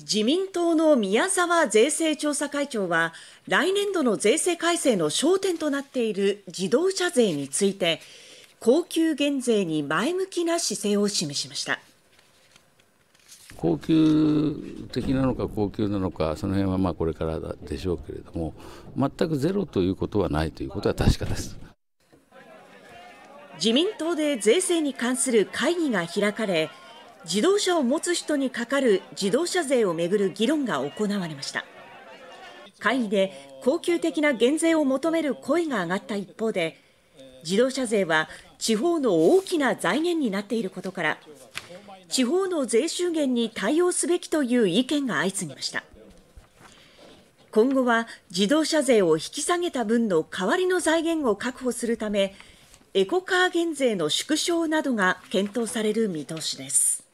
自民党の宮沢税制調査会長は来年度の税制改正の焦点となっている自動車税について高級減税に前向きな姿勢を示しました高級的なのか高級なのかその辺はまあこれからでしょうけれども全くゼロということはないということは確かです自民党で税制に関する会議が開かれ自動車を持つ人にかかる自動車税をめぐる議論が行われました会議で恒久的な減税を求める声が上がった一方で自動車税は地方の大きな財源になっていることから地方の税収減に対応すべきという意見が相次ぎました今後は自動車税を引き下げた分の代わりの財源を確保するためエコカー減税の縮小などが検討される見通しです